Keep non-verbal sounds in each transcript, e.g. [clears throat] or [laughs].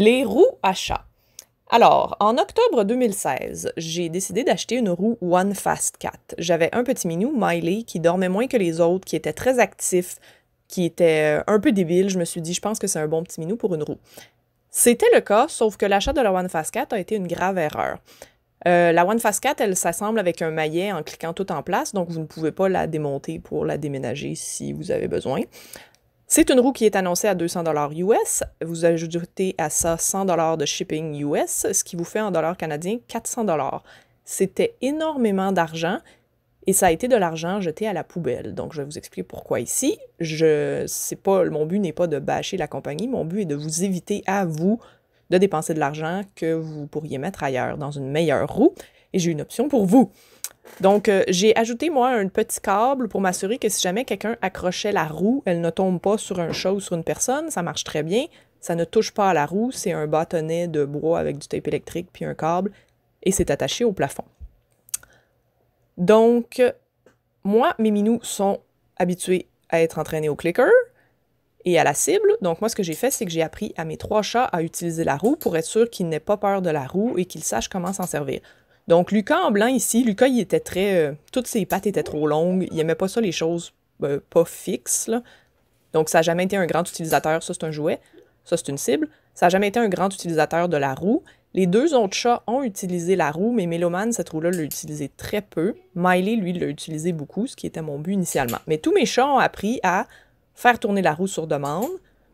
Les roues à Alors, en octobre 2016, j'ai décidé d'acheter une roue One Fast Cat. J'avais un petit minou, Miley, qui dormait moins que les autres, qui était très actif, qui était euh, un peu débile. Je me suis dit, je pense que c'est un bon petit minou pour une roue. C'était le cas, sauf que l'achat de la One Fast Cat a été une grave erreur. Euh, la One Fast Cat, elle s'assemble avec un maillet en cliquant tout en place, donc vous ne pouvez pas la démonter pour la déménager si vous avez besoin. C'est une roue qui est annoncée à 200 US. Vous ajoutez à ça 100 de shipping US, ce qui vous fait en dollars canadiens 400 C'était énormément d'argent et ça a été de l'argent jeté à la poubelle. Donc je vais vous expliquer pourquoi ici. Je c'est pas mon but n'est pas de bâcher la compagnie, mon but est de vous éviter à vous de dépenser de l'argent que vous pourriez mettre ailleurs dans une meilleure roue et j'ai une option pour vous. Donc, euh, j'ai ajouté, moi, un petit câble pour m'assurer que si jamais quelqu'un accrochait la roue, elle ne tombe pas sur un chat ou sur une personne. Ça marche très bien. Ça ne touche pas à la roue. C'est un bâtonnet de bois avec du tape électrique puis un câble. Et c'est attaché au plafond. Donc, moi, mes minous sont habitués à être entraînés au clicker et à la cible. Donc, moi, ce que j'ai fait, c'est que j'ai appris à mes trois chats à utiliser la roue pour être sûr qu'ils n'aient pas peur de la roue et qu'ils sachent comment s'en servir. Donc, Lucas en blanc ici, Lucas, il était très. Euh, toutes ses pattes étaient trop longues. Il aimait pas ça, les choses euh, pas fixes. Donc, ça n'a jamais été un grand utilisateur. Ça, c'est un jouet. Ça, c'est une cible. Ça n'a jamais été un grand utilisateur de la roue. Les deux autres chats ont utilisé la roue, mais Méloman, cette roue-là, l'a utilisé très peu. Miley, lui, l'a utilisé beaucoup, ce qui était mon but initialement. Mais tous mes chats ont appris à faire tourner la roue sur demande,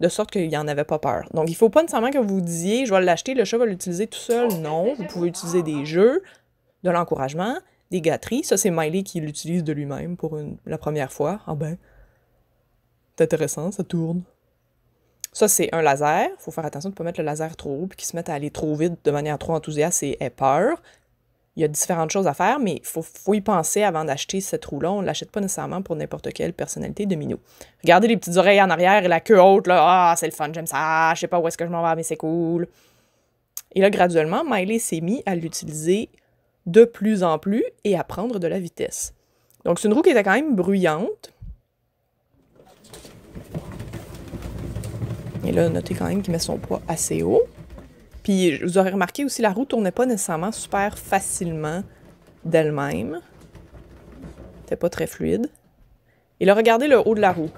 de sorte qu'il n'y en avait pas peur. Donc, il ne faut pas nécessairement que vous disiez, je vais l'acheter, le chat va l'utiliser tout seul. Non, vous pouvez utiliser des jeux, de l'encouragement, des gâteries. Ça, c'est Miley qui l'utilise de lui-même pour la première fois. Ah ben, c'est intéressant, ça tourne. Ça, c'est un laser. faut faire attention de ne pas mettre le laser trop haut puis qu'il se mette à aller trop vite de manière trop enthousiaste et ait peur. Il y a différentes choses à faire, mais il faut, y penser avant d'acheter cette roue-là. On ne l'achète pas nécessairement pour n'importe quelle personnalité de minou. Regardez les petites oreilles en arrière et la queue haute, là. Ah, c'est le fun, j'aime ça. Je sais pas où est-ce que je m'en vais, mais c'est cool. Et là, graduellement, Miley s'est mis à l'utiliser de plus en plus et à prendre de la vitesse. Donc, c'est une roue qui était quand même bruyante. Et là, notez quand même qu'il met son poids assez haut. Puis, vous aurez remarqué aussi, la roue ne tournait pas nécessairement super facilement d'elle-même. C'était pas très fluide. Et là, regardez le haut de la roue.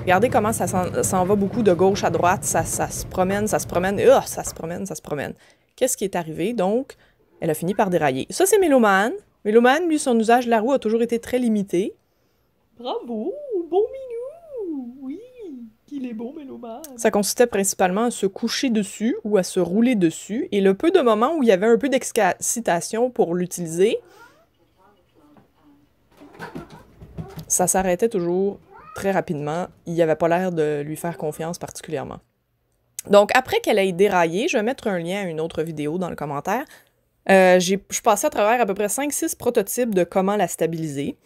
Regardez comment ça s'en va beaucoup de gauche à droite. Ça, se promène, ça se promène, ah, ça se promène, ça se promène. Qu'est-ce qui est arrivé? Donc, elle a fini par dérailler. Ça, c'est Méloman. Méloman, lui, son usage de la roue a toujours été très limité. Bravo! Bon minou! Oui! Il est bon, Méloman! Ça consistait principalement à se coucher dessus ou à se rouler dessus. Et le peu de moments où il y avait un peu d'excitation pour l'utiliser, ça s'arrêtait toujours très rapidement. Il n'y avait pas l'air de lui faire confiance particulièrement. Donc, après qu'elle ait déraillé, je vais mettre un lien à une autre vidéo dans le commentaire. Euh, j'ai, je passais à travers à peu près 5-6 prototypes de comment la stabiliser.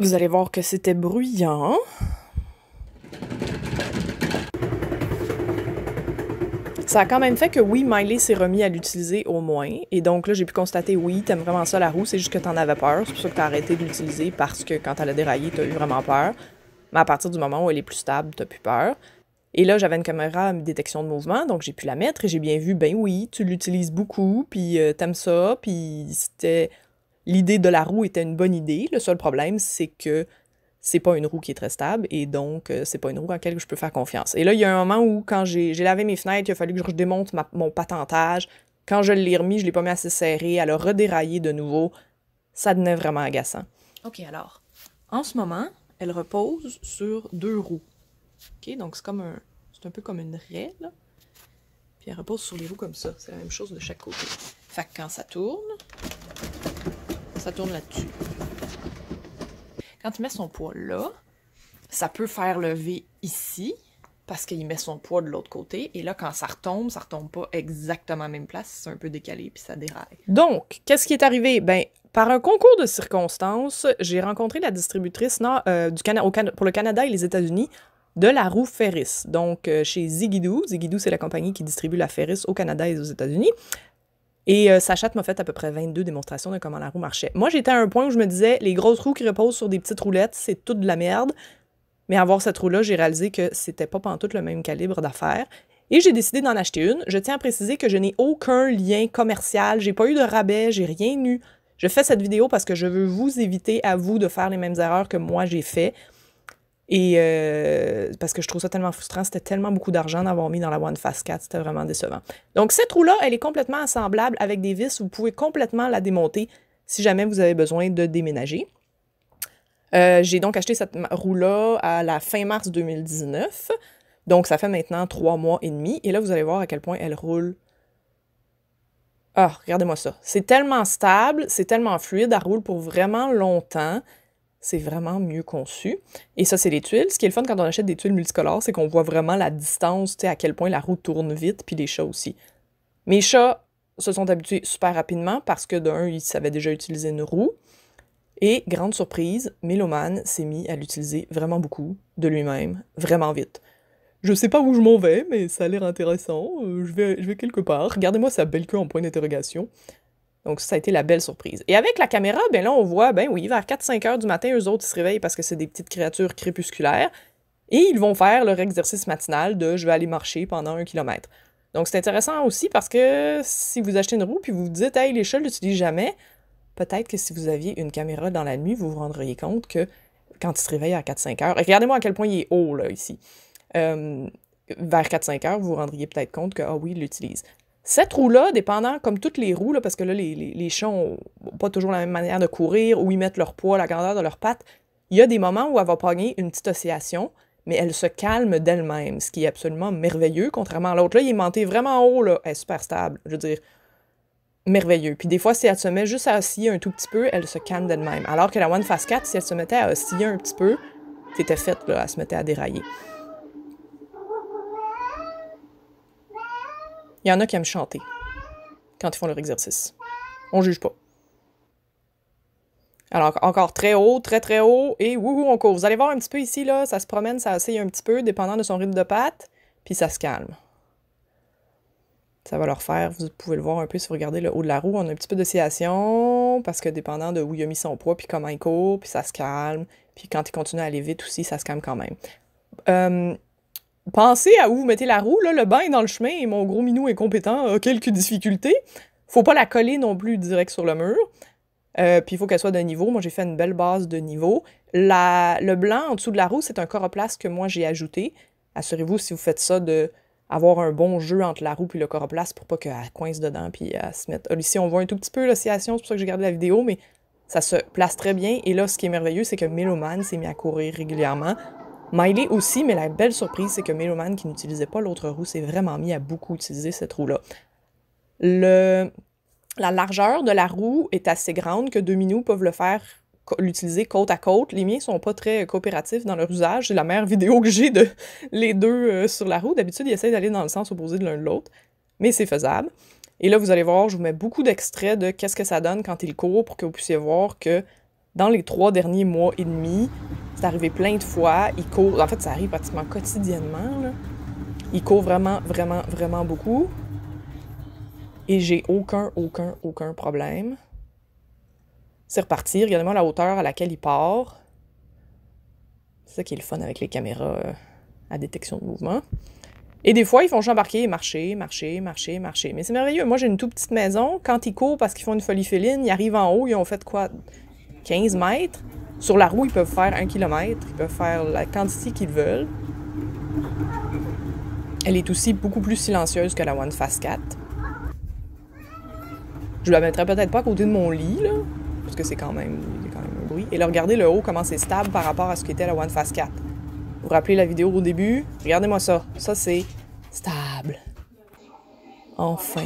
Vous allez voir que c'était bruyant. Ça a quand même fait que oui, Miley s'est remis à l'utiliser au moins. Et donc là, j'ai pu constater, oui, t'aimes vraiment ça la roue, c'est juste que t'en avais peur. C'est pour ça que t'as arrêté de l'utiliser parce que quand elle a déraillé, t'as eu vraiment peur. Mais à partir du moment où elle est plus stable, t'as plus peur. Et là, j'avais une caméra à détection de mouvement, donc j'ai pu la mettre et j'ai bien vu, ben oui, tu l'utilises beaucoup, puis euh, t'aimes ça, puis c'était... L'idée de la roue était une bonne idée. Le seul problème, c'est que c'est pas une roue qui est très stable et donc euh, c'est pas une roue à laquelle je peux faire confiance. Et là, il y a un moment où, quand j'ai lavé mes fenêtres, il a fallu que je démonte mon patentage. Quand je l'ai remis, je l'ai pas mis assez serré, elle a redéraillé de nouveau. Ça devenait vraiment agaçant. OK, alors, en ce moment, elle repose sur deux roues. OK? Donc, c'est comme un... C'est un peu comme une raie, là. Puis elle repose sur les roues comme ça. C'est la même chose de chaque côté. Fait que quand ça tourne, ça tourne là-dessus. Quand il met son poids là, ça peut faire lever ici, parce qu'il met son poids de l'autre côté. Et là, quand ça retombe, ça retombe pas exactement à la même place, c'est un peu décalé, puis ça déraille. Donc, qu'est-ce qui est arrivé? Ben, par un concours de circonstances, j'ai rencontré la distributrice euh, du pour le Canada et les États-Unis, de la roue Ferris. Donc, euh, chez Zigidou. Zigidoo, c'est la compagnie qui distribue la Ferris au Canada et aux États-Unis. Et euh, Sachat m'a fait à peu près 22 démonstrations de comment la roue marchait. Moi, j'étais à un point où je me disais, les grosses roues qui reposent sur des petites roulettes, c'est toute de la merde. Mais avoir cette roue-là, j'ai réalisé que c'était pas pantoute le même calibre d'affaires. Et j'ai décidé d'en acheter une. Je tiens à préciser que je n'ai aucun lien commercial, j'ai pas eu de rabais, j'ai rien eu. Je fais cette vidéo parce que je veux vous éviter à vous de faire les mêmes erreurs que moi j'ai fait. Et euh, parce que je trouve ça tellement frustrant, c'était tellement beaucoup d'argent d'avoir mis dans la One Fast 4, c'était vraiment décevant. Donc cette roue-là, elle est complètement assemblable avec des vis, vous pouvez complètement la démonter si jamais vous avez besoin de déménager. Euh, j'ai donc acheté cette roue-là à la fin mars 2019. Donc, ça fait maintenant trois mois et demi. Et là, vous allez voir à quel point elle roule. Ah, regardez-moi ça. C'est tellement stable, c'est tellement fluide, elle roule pour vraiment longtemps c'est vraiment mieux conçu. Et ça, c'est les tuiles. Ce qui est le fun quand on achète des tuiles multicolores, c'est qu'on voit vraiment la distance, à quel point la roue tourne vite, puis les chats aussi. Mes chats se sont habitués super rapidement parce que d'un, ils savaient déjà utiliser une roue. Et grande surprise, Méloman s'est mis à l'utiliser vraiment beaucoup, de lui-même, vraiment vite. Je sais pas où je m'en vais, mais ça a l'air intéressant. Euh, je, vais, je vais quelque part. Regardez-moi sa belle queue en point d'interrogation. Donc, ça a été la belle surprise. Et avec la caméra, ben là, on voit, ben oui, vers 4-5 heures du matin, eux autres, ils se réveillent parce que c'est des petites créatures crépusculaires. Et ils vont faire leur exercice matinal de je vais aller marcher pendant un kilomètre. Donc, c'est intéressant aussi parce que si vous achetez une roue puis vous vous dites, hey, les chats ne l'utilisent jamais, peut-être que si vous aviez une caméra dans la nuit, vous vous rendriez compte que quand ils se réveillent à 4-5 heures, regardez-moi à quel point il est haut, là, ici. Euh, vers 4-5 heures, vous vous rendriez peut-être compte que, ah oui, il l'utilise. Cette roue-là, dépendant, comme toutes les roues, parce que là, les, les, n'ont pas toujours la même manière de courir, où ils mettent leur poids, la grandeur de leurs pattes, il y a des moments où elle va pogner une petite oscillation, mais elle se calme d'elle-même, ce qui est absolument merveilleux, contrairement à l'autre. Là, il est monté vraiment haut, là. elle est super stable, je veux dire, merveilleux. Puis des fois, si elle se met juste à osciller un tout petit peu, elle se calme d'elle-même. Alors que la One Fast 4, si elle se mettait à osciller un petit peu, c'était fait, là, elle se mettait à dérailler. Il y en a qui aiment chanter quand ils font leur exercice. On juge pas. Alors, encore très haut, très très haut, et wouhou, on court. Vous allez voir un petit peu ici, là, ça se promène, ça oscille un petit peu, dépendant de son rythme de patte, puis ça se calme. Ça va leur faire, vous pouvez le voir un peu si vous regardez le haut de la roue, on a un petit peu d'oscillation, parce que dépendant de où il a mis son poids, puis comment il court, puis ça se calme, puis quand il continue à aller vite aussi, ça se calme quand même. Euh, pensez à où vous mettez la roue. Là, le bain est dans le chemin et mon gros minou est a quelques difficultés. Faut pas la coller non plus direct sur le mur. Euh, puis il faut qu'elle soit de niveau. Moi, j'ai fait une belle base de niveau. La, le blanc en dessous de la roue, c'est un coroplace que moi j'ai ajouté. Assurez-vous, si vous faites ça, de avoir un bon jeu entre la roue et le coroplace pour pas qu'elle coince dedans puis elle se mette. Ici, on voit un tout petit peu l'oscillation, c'est pour ça que j'ai gardé la vidéo, mais ça se place très bien. Et là, ce qui est merveilleux, c'est que Meloman s'est mis à courir régulièrement Miley aussi, mais la belle surprise, c'est que Meloman, qui n'utilisait pas l'autre roue, s'est vraiment mis à beaucoup utiliser cette roue-là. Le... La largeur de la roue est assez grande que minous peuvent le faire l'utiliser côte à côte. Les miens sont pas très coopératifs dans leur usage. C'est la meilleure [laughs] vidéo que j'ai de les deux euh, sur la roue. D'habitude, ils essaient d'aller dans le sens opposé de l'un de l'autre, mais c'est faisable. Et là, vous allez voir, je vous mets beaucoup d'extraits de qu'est-ce que ça donne quand il court pour que vous puissiez voir que dans les trois derniers mois et demi, c'est arrivé plein de fois. Il court, en fait, ça arrive pratiquement quotidiennement. Il court vraiment, vraiment, vraiment beaucoup. Et j'ai aucun, aucun, aucun problème. C'est reparti. Regardez-moi la hauteur à laquelle il part. C'est ça qui est le fun avec les caméras euh, à détection de mouvement. Et des fois, ils font juste et marcher, marcher, marcher, marcher. Mais c'est merveilleux. Moi, j'ai une toute petite maison. Quand ils courent parce qu'ils font une folie féline, ils arrivent en haut, ils ont fait quoi? 15 mètres. Sur la roue, ils peuvent faire un kilomètre, ils peuvent faire la quantité qu'ils veulent. Elle est aussi beaucoup plus silencieuse que la One Fast 4. Je la mettrais peut-être pas à côté de mon lit, là, parce que c'est quand, même, quand même un bruit. Et là, regardez le haut, comment c'est stable par rapport à ce qu'était la One Fast 4. Vous vous rappelez la vidéo au début? Regardez-moi ça. Ça, c'est stable. Enfin.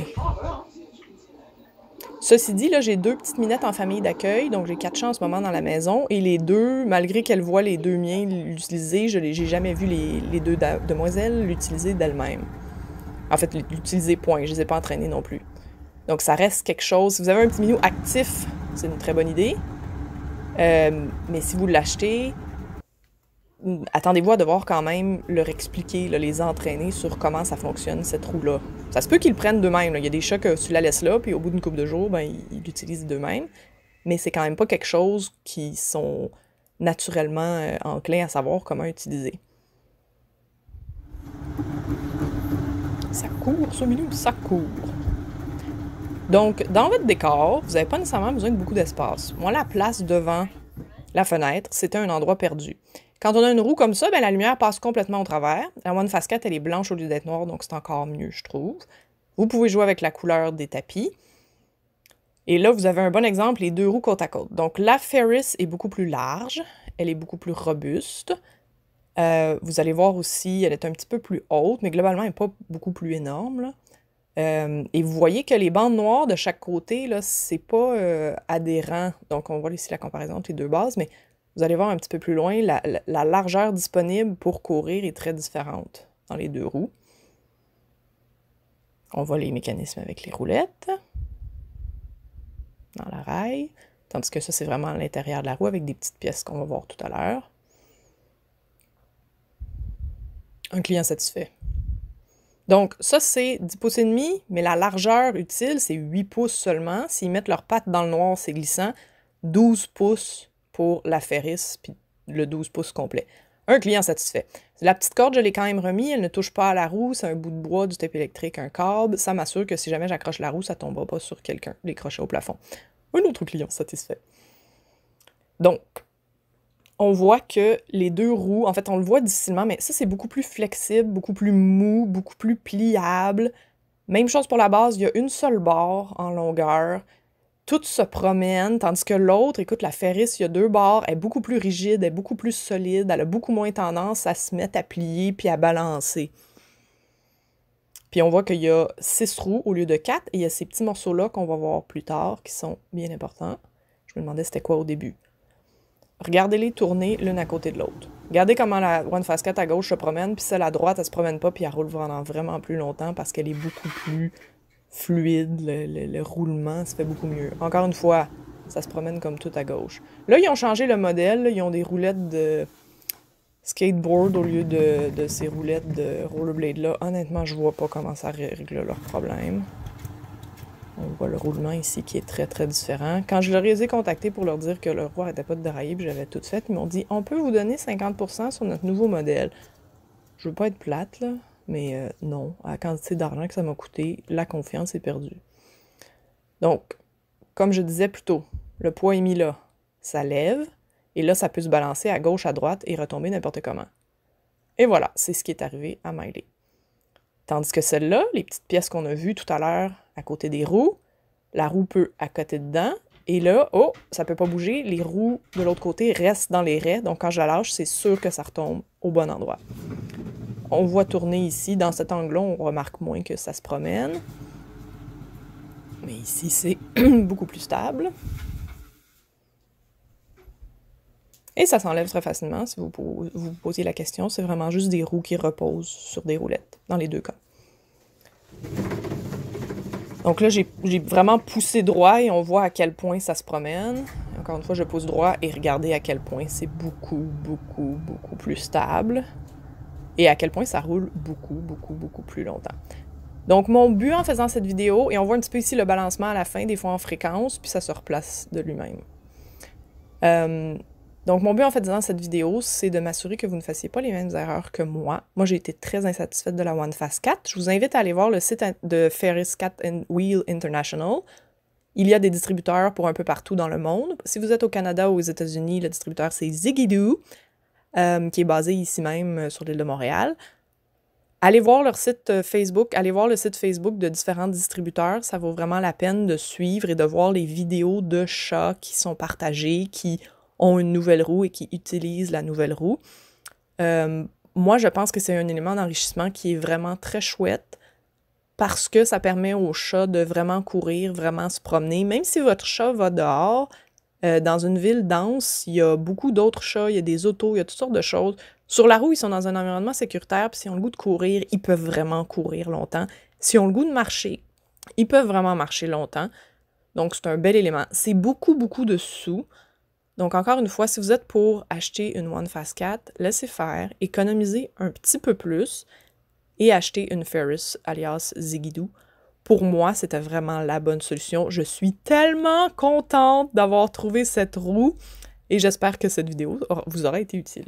Ceci dit, là, j'ai deux petites minettes en famille d'accueil, donc j'ai quatre chats en ce moment dans la maison. Et les deux, malgré qu'elles voient les deux miens l'utiliser, je n'ai jamais vu les, deux demoiselles l'utiliser d'elles-mêmes. En fait, l'utiliser point, je ne les ai pas entraînées non plus. Donc ça reste quelque chose. Si vous avez un petit minou actif, c'est une très bonne idée. Euh, mais si vous l'achetez, attendez-vous à devoir quand même leur expliquer, les entraîner sur comment ça fonctionne, cette roue-là. Ça se peut qu'ils prennent d'eux-mêmes. Il y a des chats que euh, tu la laisses là, puis au bout d'une couple de jours, ben, ils l'utilisent d'eux-mêmes. Mais c'est quand même pas quelque chose qui sont naturellement euh, enclins à savoir comment utiliser. Ça court, ce milieu, ça court. Donc, dans votre décor, vous n'avez pas nécessairement besoin de beaucoup d'espace. Moi, la place devant la fenêtre, c'était un endroit perdu. Quand on a une roue comme ça, ben, la lumière passe complètement au travers. La One 4, elle est blanche au lieu d'être noire, donc c'est encore mieux, je trouve. Vous pouvez jouer avec la couleur des tapis. Et là, vous avez un bon exemple, les deux roues côte à côte. Donc, la Ferris est beaucoup plus large, elle est beaucoup plus robuste. Euh, vous allez voir aussi, elle est un petit peu plus haute, mais globalement, elle n'est pas beaucoup plus énorme. Euh, et vous voyez que les bandes noires de chaque côté, là, c'est pas euh, adhérent. Donc, on voit ici la comparaison entre les deux bases, mais vous allez voir un petit peu plus loin, la, largeur disponible pour courir est très différente dans les deux roues. On voit les mécanismes avec les roulettes dans la rail, tandis que ça, c'est vraiment à l'intérieur de la roue avec des petites pièces qu'on va voir tout à l'heure. Un client satisfait. Donc, ça, c'est 10 pouces et demi, mais la largeur utile, c'est 8 pouces seulement. S'ils mettent leurs pattes dans le noir, c'est glissant. 12 pouces pour la ferris puis le 12 pouces complet. Un client satisfait. La petite corde, je l'ai quand même remis, elle ne touche pas à la roue, c'est un bout de bois, du type électrique, un câble. Ça m'assure que si jamais j'accroche la roue, ça ne tombera pas sur quelqu'un, les crochets au plafond. Un autre client satisfait. Donc, on voit que les deux roues, en fait, on le voit difficilement, mais ça, c'est beaucoup plus flexible, beaucoup plus mou, beaucoup plus pliable. Même chose pour la base, il y a une seule barre en longueur tout se promène, tandis que l'autre, écoute, la ferris, il y a deux bords, elle est beaucoup plus rigide, elle est beaucoup plus solide, elle a beaucoup moins tendance à se mettre à plier puis à balancer. Puis on voit qu'il y a six roues au lieu de quatre, et il y a ces petits morceaux-là qu'on va voir plus tard qui sont bien importants. Je me demandais c'était quoi au début. Regardez-les tourner l'une à côté de l'autre. Regardez comment la One Fast 4 à gauche se promène, puis celle à droite, elle se promène pas, puis elle roule vraiment plus longtemps parce qu'elle est beaucoup plus fluide, le, roulement ça fait beaucoup mieux. Encore une fois, ça se promène comme tout à gauche. Là, ils ont changé le modèle. ils ont des roulettes de skateboard au lieu de, ces roulettes de rollerblade-là. Honnêtement, je vois pas comment ça règle leur problème. On voit le roulement ici qui est très, très différent. Quand je leur ai contacté pour leur dire que le roi n'était pas de déraillé j'avais tout fait, ils m'ont dit « On peut vous donner 50 sur notre nouveau modèle. » Je veux pas être plate, là. Mais euh, non, à la quantité d'argent que ça m'a coûté, la confiance est perdue. Donc, comme je disais plus tôt, le poids est mis là. Ça lève, et là, ça peut se balancer à gauche, à droite et retomber n'importe comment. Et voilà, c'est ce qui est arrivé à Miley. Tandis que celle-là, les petites pièces qu'on a vues tout à l'heure à côté des roues, la roue peut côté dedans, et là, oh, ça peut pas bouger, les roues de l'autre côté restent dans les raies, donc quand je la lâche, c'est sûr que ça retombe au bon endroit. On voit tourner ici, dans cet angle-là, on remarque moins que ça se promène. Mais ici, c'est [clears throat] beaucoup plus stable. Et ça s'enlève très facilement si vous vous, vous posez la question. C'est vraiment juste des roues qui reposent sur des roulettes, dans les deux cas. Donc là, j'ai vraiment poussé droit et on voit à quel point ça se promène. Encore une fois, je pousse droit et regardez à quel point c'est beaucoup, beaucoup, beaucoup plus stable et à quel point ça roule beaucoup, beaucoup, beaucoup plus longtemps. Donc, mon but en faisant cette vidéo, et on voit un petit peu ici le balancement à la fin, des fois en fréquence, puis ça se replace de lui-même. Euh, donc, mon but en faisant cette vidéo, c'est de m'assurer que vous ne fassiez pas les mêmes erreurs que moi. Moi, j'ai été très insatisfaite de la OneFast 4. Je vous invite à aller voir le site de Ferris Cat and Wheel International. Il y a des distributeurs pour un peu partout dans le monde. Si vous êtes au Canada ou aux États-Unis, le distributeur c'est Doo. Euh, qui est basé ici même euh, sur l'île de Montréal. Allez voir leur site euh, Facebook, allez voir le site Facebook de différents distributeurs. Ça vaut vraiment la peine de suivre et de voir les vidéos de chats qui sont partagés, qui ont une nouvelle roue et qui utilisent la nouvelle roue. moi, je pense que c'est un élément d'enrichissement qui est vraiment très chouette parce que ça permet aux chats de vraiment courir, vraiment se promener. Même si votre chat va dehors, euh, dans une ville dense, il y a beaucoup d'autres chats, il y a des autos, il y a toutes sortes de choses. Sur la roue, ils sont dans un environnement sécuritaire, puis si on le goût de courir, ils peuvent vraiment courir longtemps. Si on le goût de marcher, ils peuvent vraiment marcher longtemps. Donc, c'est un bel élément. C'est beaucoup, beaucoup de sous. Donc, encore une fois, si vous êtes pour acheter une One Fast laissez faire, économisez un petit peu plus et achetez une Ferris alias Zigidoo pour moi, c'était vraiment la bonne solution. Je suis tellement contente d'avoir trouvé cette roue et j'espère que cette vidéo vous aura été utile.